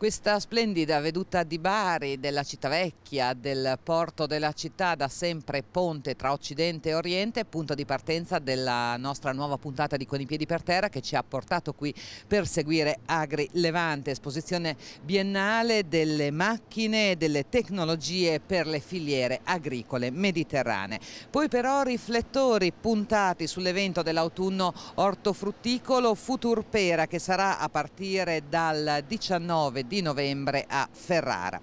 Questa splendida veduta di Bari, della città vecchia, del porto della città, da sempre ponte tra Occidente e Oriente, punto di partenza della nostra nuova puntata di Con i piedi per terra che ci ha portato qui per seguire Agri Levante, esposizione biennale delle macchine e delle tecnologie per le filiere agricole mediterranee. Poi però riflettori puntati sull'evento dell'autunno ortofrutticolo Futurpera che sarà a partire dal 19 di novembre a Ferrara.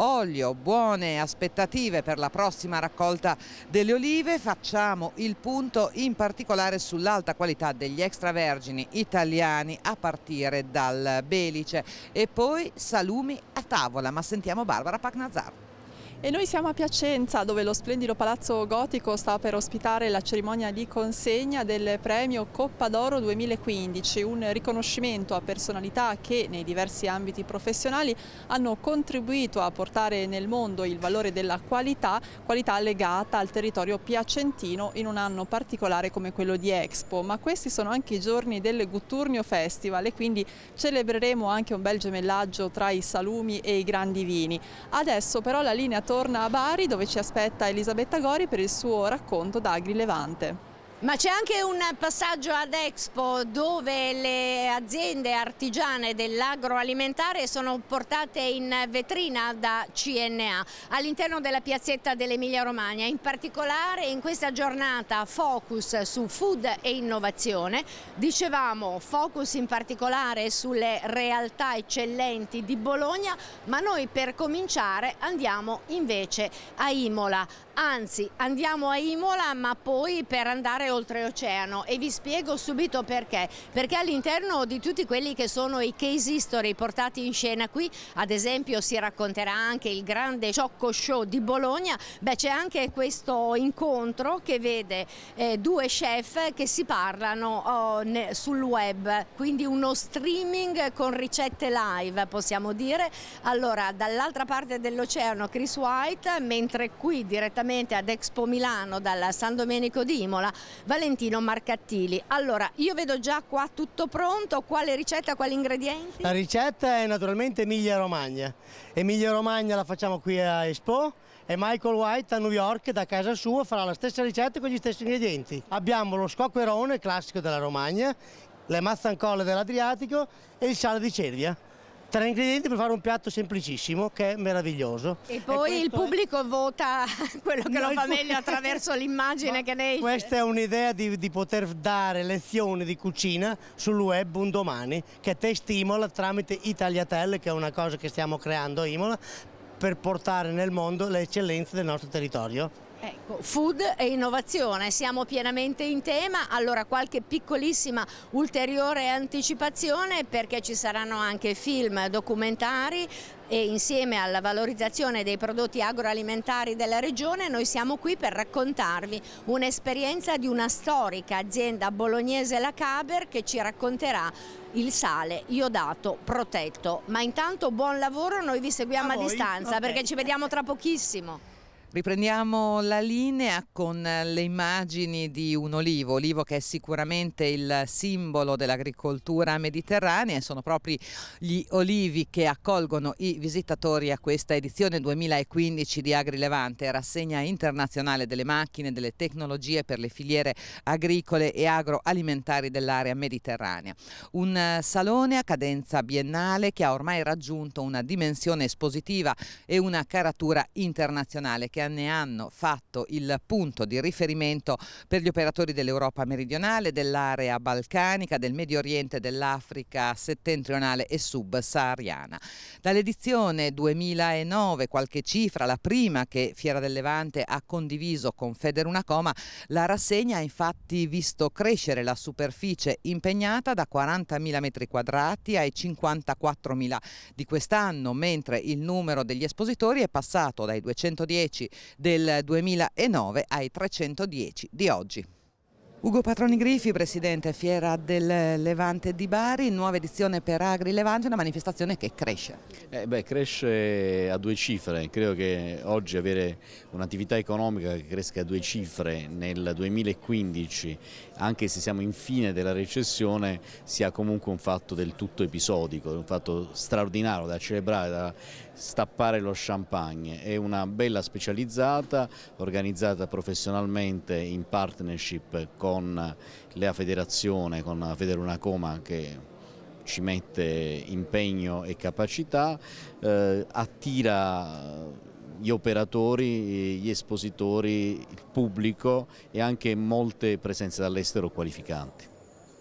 Olio, buone aspettative per la prossima raccolta delle olive, facciamo il punto in particolare sull'alta qualità degli extravergini italiani a partire dal Belice e poi salumi a tavola, ma sentiamo Barbara Pacnazar. E noi siamo a Piacenza dove lo splendido palazzo gotico sta per ospitare la cerimonia di consegna del premio Coppa d'Oro 2015, un riconoscimento a personalità che nei diversi ambiti professionali hanno contribuito a portare nel mondo il valore della qualità, qualità legata al territorio piacentino in un anno particolare come quello di Expo. Ma questi sono anche i giorni del Gutturnio Festival e quindi celebreremo anche un bel gemellaggio tra i salumi e i grandi vini. Adesso però la linea torna a Bari dove ci aspetta Elisabetta Gori per il suo racconto da Agri Levante. Ma c'è anche un passaggio ad Expo dove le aziende artigiane dell'agroalimentare sono portate in vetrina da CNA all'interno della piazzetta dell'Emilia Romagna. In particolare in questa giornata focus su food e innovazione. Dicevamo focus in particolare sulle realtà eccellenti di Bologna, ma noi per cominciare andiamo invece a Imola. Anzi, andiamo a Imola ma poi per andare oltreoceano e vi spiego subito perché. Perché all'interno di tutti quelli che sono i case history portati in scena qui, ad esempio si racconterà anche il grande Ciocco Show di Bologna, beh c'è anche questo incontro che vede eh, due chef che si parlano oh, ne, sul web, quindi uno streaming con ricette live possiamo dire. Allora dall'altra parte dell'oceano Chris White, mentre qui direttamente ad Expo Milano dalla San Domenico di Imola Valentino Marcattili. Allora, io vedo già qua tutto pronto, quale ricetta, quali ingredienti? La ricetta è naturalmente Emilia Romagna. Emilia Romagna la facciamo qui a Expo e Michael White a New York da casa sua farà la stessa ricetta con gli stessi ingredienti. Abbiamo lo scocquerone classico della Romagna, le mazzancolle dell'Adriatico e il sale di cervia tre ingredienti per fare un piatto semplicissimo che è meraviglioso. E poi e il pubblico è... vota quello che no, lo fa meglio attraverso l'immagine che ne esce. Questa è un'idea di, di, poter dare lezioni di cucina sul web un domani che te stimola tramite i che è una cosa che stiamo creando a Imola per portare nel mondo le eccellenze del nostro territorio. Ecco, food e innovazione, siamo pienamente in tema, allora qualche piccolissima ulteriore anticipazione perché ci saranno anche film, documentari e insieme alla valorizzazione dei prodotti agroalimentari della regione noi siamo qui per raccontarvi un'esperienza di una storica azienda bolognese La Caber che ci racconterà il sale iodato protetto. Ma intanto buon lavoro, noi vi seguiamo a, a distanza okay. perché ci vediamo tra pochissimo. Riprendiamo la linea con le immagini di un olivo, olivo che è sicuramente il simbolo dell'agricoltura mediterranea e sono proprio gli olivi che accolgono i visitatori a questa edizione 2015 di Agri Levante, rassegna internazionale delle macchine, e delle tecnologie per le filiere agricole e agroalimentari dell'area mediterranea. Un salone a cadenza biennale che ha ormai raggiunto una dimensione espositiva e una caratura internazionale che ne hanno fatto il punto di riferimento per gli operatori dell'Europa meridionale, dell'area balcanica, del Medio Oriente, dell'Africa settentrionale e subsahariana. Dall'edizione 2009, qualche cifra, la prima che Fiera del Levante ha condiviso con Federunacoma, la rassegna ha infatti visto crescere la superficie impegnata da 40.000 metri quadrati ai 54.000 di quest'anno, mentre il numero degli espositori è passato dai 210 del 2009 ai 310 di oggi. Ugo Patroni Grifi, presidente Fiera del Levante di Bari, nuova edizione per Agri Levante, una manifestazione che cresce. Eh beh, cresce a due cifre, credo che oggi avere un'attività economica che cresca a due cifre nel 2015, anche se siamo in fine della recessione, sia comunque un fatto del tutto episodico, un fatto straordinario da celebrare, da stappare lo champagne. È una bella specializzata organizzata professionalmente in partnership con con la federazione, con Federuna Coma che ci mette impegno e capacità, eh, attira gli operatori, gli espositori, il pubblico e anche molte presenze dall'estero qualificanti.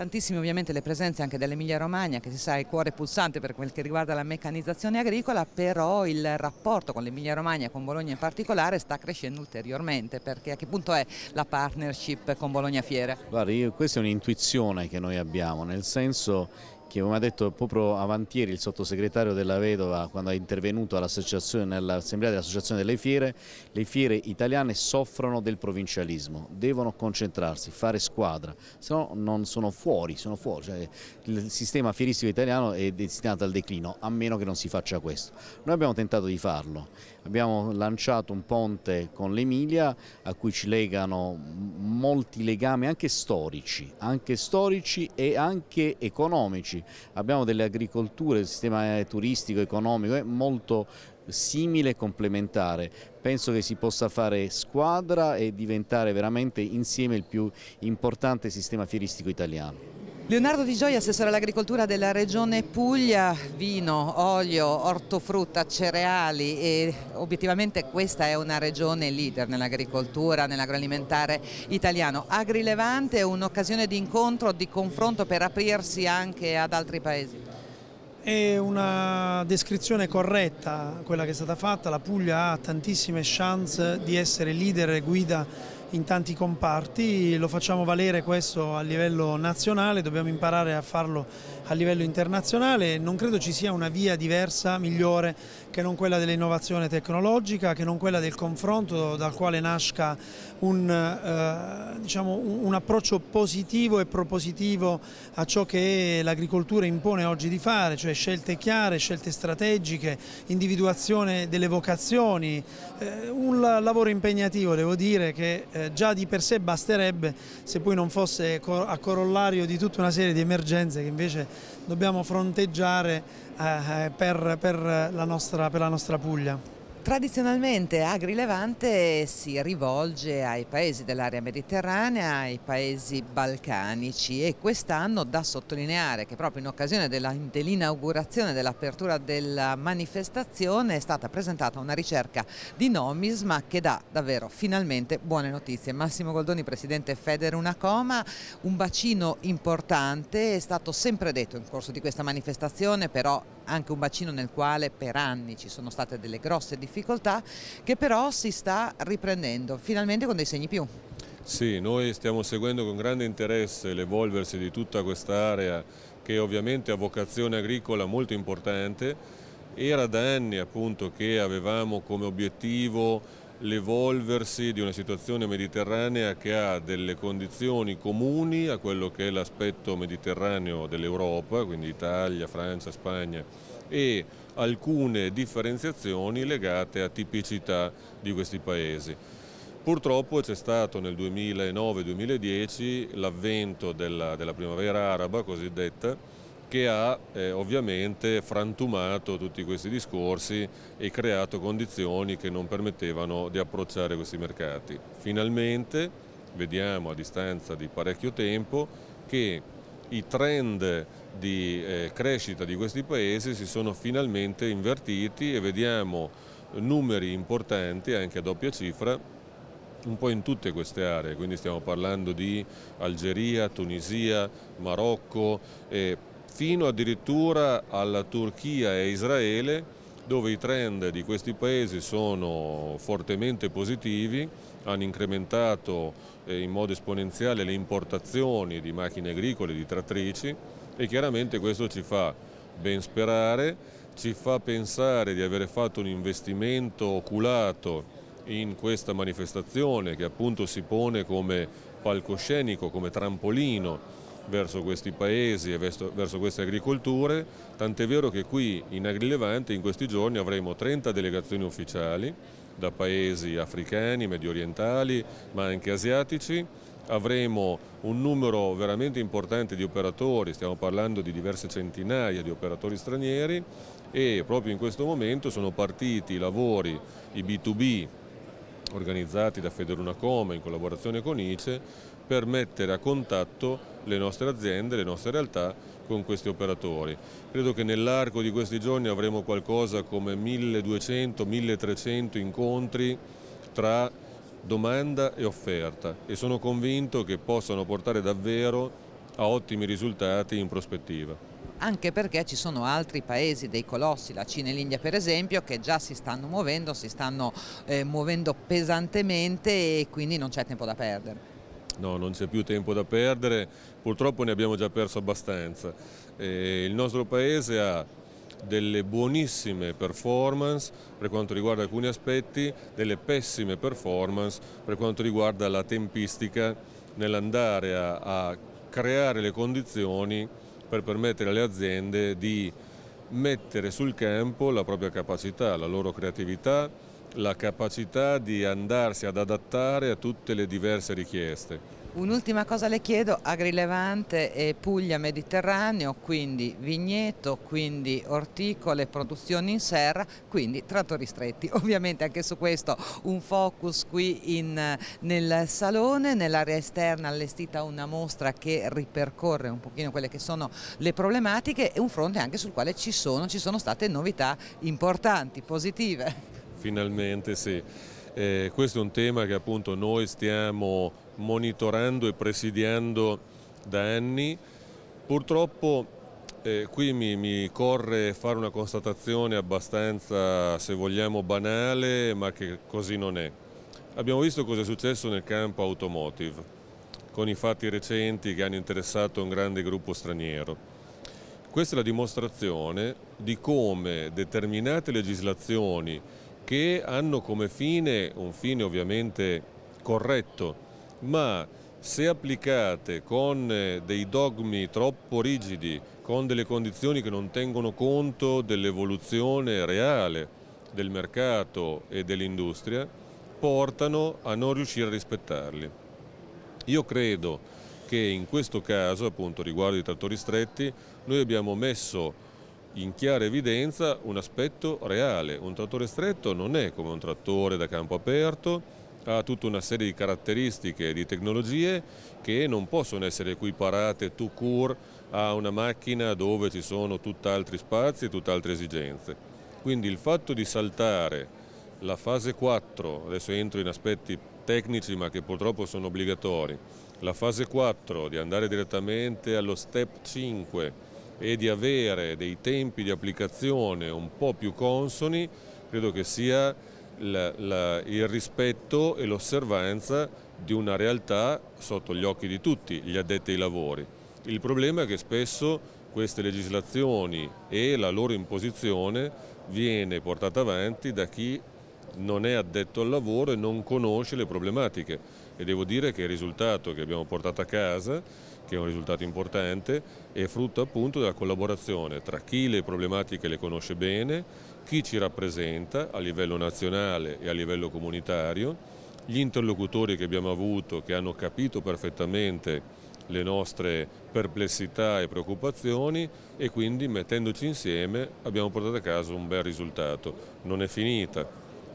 Tantissime ovviamente le presenze anche dell'Emilia Romagna, che si sa è il cuore pulsante per quel che riguarda la meccanizzazione agricola, però il rapporto con l'Emilia Romagna con Bologna in particolare sta crescendo ulteriormente, perché a che punto è la partnership con Bologna Fiera? Guarda, io, questa è un'intuizione che noi abbiamo, nel senso che come ha detto proprio avantieri il sottosegretario della Vedova quando è intervenuto all'associazione all'assemblea dell'associazione delle fiere, le fiere italiane soffrono del provincialismo, devono concentrarsi, fare squadra, se no non sono fuori, sono fuori. Cioè, il sistema fieristico italiano è destinato al declino a meno che non si faccia questo. Noi abbiamo tentato di farlo, abbiamo lanciato un ponte con l'Emilia a cui ci legano molti legami anche storici, anche storici e anche economici Abbiamo delle agricolture, il sistema eh, turistico, economico è molto simile e complementare. Penso che si possa fare squadra e diventare veramente insieme il più importante sistema fieristico italiano. Leonardo Di Gioia, assessore all'agricoltura della regione Puglia, vino, olio, ortofrutta, cereali e obiettivamente questa è una regione leader nell'agricoltura, nell'agroalimentare italiano. Agrilevante è un'occasione di incontro, di confronto per aprirsi anche ad altri paesi? È una descrizione corretta quella che è stata fatta, la Puglia ha tantissime chance di essere leader e guida in tanti comparti, lo facciamo valere questo a livello nazionale, dobbiamo imparare a farlo a livello internazionale, non credo ci sia una via diversa, migliore che non quella dell'innovazione tecnologica, che non quella del confronto dal quale nasca un, eh, diciamo, un approccio positivo e propositivo a ciò che l'agricoltura impone oggi di fare, cioè scelte chiare, scelte strategiche, individuazione delle vocazioni, eh, un lavoro impegnativo devo dire che eh, eh, già di per sé basterebbe se poi non fosse a corollario di tutta una serie di emergenze che invece dobbiamo fronteggiare eh, eh, per la nostra Puglia. Tradizionalmente Agri Levante si rivolge ai paesi dell'area mediterranea, ai paesi balcanici e quest'anno da sottolineare che proprio in occasione dell'inaugurazione dell'apertura della manifestazione è stata presentata una ricerca di Nomisma che dà davvero finalmente buone notizie. Massimo Goldoni, presidente Feder Unacoma, un bacino importante, è stato sempre detto in corso di questa manifestazione però anche un bacino nel quale per anni ci sono state delle grosse difficoltà che però si sta riprendendo finalmente con dei segni più. Sì, noi stiamo seguendo con grande interesse l'evolversi di tutta quest'area che ovviamente ha vocazione agricola molto importante. Era da anni appunto che avevamo come obiettivo l'evolversi di una situazione mediterranea che ha delle condizioni comuni a quello che è l'aspetto mediterraneo dell'Europa, quindi Italia, Francia, Spagna, e alcune differenziazioni legate a tipicità di questi paesi. Purtroppo c'è stato nel 2009-2010 l'avvento della, della primavera araba cosiddetta, che ha eh, ovviamente frantumato tutti questi discorsi e creato condizioni che non permettevano di approcciare questi mercati. Finalmente vediamo a distanza di parecchio tempo che i trend di eh, crescita di questi paesi si sono finalmente invertiti e vediamo numeri importanti anche a doppia cifra un po' in tutte queste aree, quindi stiamo parlando di Algeria, Tunisia, Marocco, eh, fino addirittura alla Turchia e Israele dove i trend di questi paesi sono fortemente positivi, hanno incrementato eh, in modo esponenziale le importazioni di macchine agricole, di trattrici e chiaramente questo ci fa ben sperare, ci fa pensare di avere fatto un investimento oculato in questa manifestazione che appunto si pone come palcoscenico, come trampolino verso questi paesi e verso, verso queste agricolture, tant'è vero che qui in Agrilevante in questi giorni avremo 30 delegazioni ufficiali da paesi africani, medio orientali, ma anche asiatici, avremo un numero veramente importante di operatori, stiamo parlando di diverse centinaia di operatori stranieri e proprio in questo momento sono partiti i lavori, i B2B organizzati da Federuna Coma in collaborazione con ICE per mettere a contatto le nostre aziende, le nostre realtà con questi operatori. Credo che nell'arco di questi giorni avremo qualcosa come 1200-1300 incontri tra domanda e offerta e sono convinto che possano portare davvero a ottimi risultati in prospettiva anche perché ci sono altri paesi dei colossi, la Cina e l'India per esempio, che già si stanno muovendo, si stanno eh, muovendo pesantemente e quindi non c'è tempo da perdere. No, non c'è più tempo da perdere, purtroppo ne abbiamo già perso abbastanza. Eh, il nostro paese ha delle buonissime performance per quanto riguarda alcuni aspetti, delle pessime performance per quanto riguarda la tempistica nell'andare a, a creare le condizioni per permettere alle aziende di mettere sul campo la propria capacità, la loro creatività, la capacità di andarsi ad adattare a tutte le diverse richieste. Un'ultima cosa le chiedo, Agrilevante e Puglia Mediterraneo, quindi vigneto, quindi orticole, produzioni in serra, quindi trattori stretti. Ovviamente anche su questo un focus qui in, nel salone, nell'area esterna allestita una mostra che ripercorre un pochino quelle che sono le problematiche e un fronte anche sul quale ci sono, ci sono state novità importanti, positive. Finalmente sì. Eh, questo è un tema che appunto noi stiamo monitorando e presidiando da anni. Purtroppo eh, qui mi, mi, corre fare una constatazione abbastanza, se vogliamo, banale, ma che così non è. Abbiamo visto cosa è successo nel campo automotive, con i fatti recenti che hanno interessato un grande gruppo straniero. Questa è la dimostrazione di come determinate legislazioni che hanno come fine, un fine ovviamente corretto, ma se applicate con eh, dei dogmi troppo rigidi, con delle condizioni che non tengono conto dell'evoluzione reale del mercato e dell'industria, portano a non riuscire a rispettarli. Io credo che in questo caso, appunto riguardo i trattori stretti, noi abbiamo messo in chiara evidenza un aspetto reale. Un trattore stretto non è come un trattore da campo aperto, ha tutta una serie di caratteristiche e di tecnologie che non possono essere equiparate tout court a una macchina dove ci sono tutt'altri spazi e tutt'altre esigenze. Quindi il fatto di saltare la fase 4, adesso entro in aspetti tecnici ma che purtroppo sono obbligatori, la fase 4 di andare direttamente allo step 5 e di avere dei tempi di applicazione un po' più consoni, credo che sia la, la, il rispetto e l'osservanza di una realtà sotto gli occhi di tutti gli addetti ai lavori. Il problema è che spesso queste legislazioni e la loro imposizione viene portata avanti da chi non è addetto al lavoro e non conosce le problematiche e devo dire che il risultato che abbiamo portato a casa che è un risultato importante, è frutto appunto della collaborazione tra chi le problematiche le conosce bene, chi ci rappresenta a livello nazionale e a livello comunitario, gli interlocutori che abbiamo avuto che hanno capito perfettamente le nostre perplessità e preoccupazioni e quindi mettendoci insieme abbiamo portato a casa un bel risultato. Non è finita,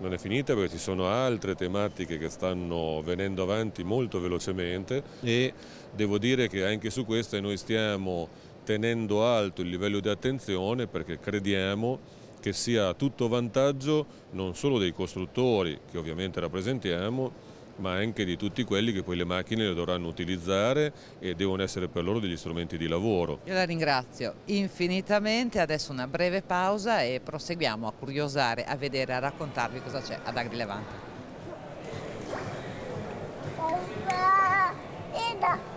non è finita perché ci sono altre tematiche che stanno venendo avanti molto velocemente e devo dire che anche su queste noi stiamo tenendo alto il livello di attenzione perché crediamo che sia tutto vantaggio non solo dei costruttori che ovviamente rappresentiamo, ma anche di tutti quelli che poi le macchine le dovranno utilizzare e devono essere per loro degli strumenti di lavoro. Io la ringrazio infinitamente, adesso una breve pausa e proseguiamo a curiosare, a vedere, a raccontarvi cosa c'è ad Agri Levante.